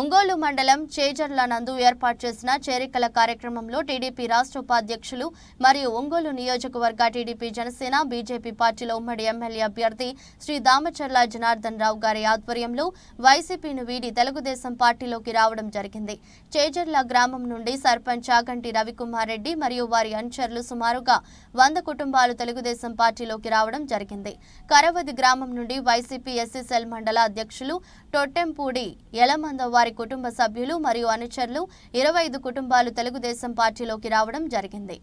ఒంగోలు మండలం చేజర్ల నందు ఏర్పాటు చేసిన చేరికల కార్యక్రమంలో టీడీపీ రాష్ట్ర ఉపాధ్యక్షులు మరియు ఒంగోలు నియోజకవర్గ టీడీపీ జనసేన బీజేపీ పార్టీల ఉమ్మడి ఎమ్మెల్యే అభ్యర్థి శ్రీ దామచర్ల జనార్దన్ రావు గారి ఆధ్వర్యంలో వైసీపీని వీడి తెలుగుదేశం పార్టీలోకి రావడం జరిగింది చేజర్ల గ్రామం నుండి సర్పంచ్ ఆగంటి రవికుమార్ రెడ్డి మరియు వారి అనుచరులు సుమారుగా వంద కుటుంబాలు తెలుగుదేశం పార్టీలోకి రావడం జరిగింది కరవది గ్రామం నుండి వైసీపీ ఎస్ఎస్ఎల్ మండల అధ్యక్షులు టొట్టెంపూడి ఎలమందవారి వారి కుటుంబ సభ్యులు మరియు అనుచరులు ఇరవై కుటుంబాలు తెలుగుదేశం పార్టీలోకి రావడం జరిగింది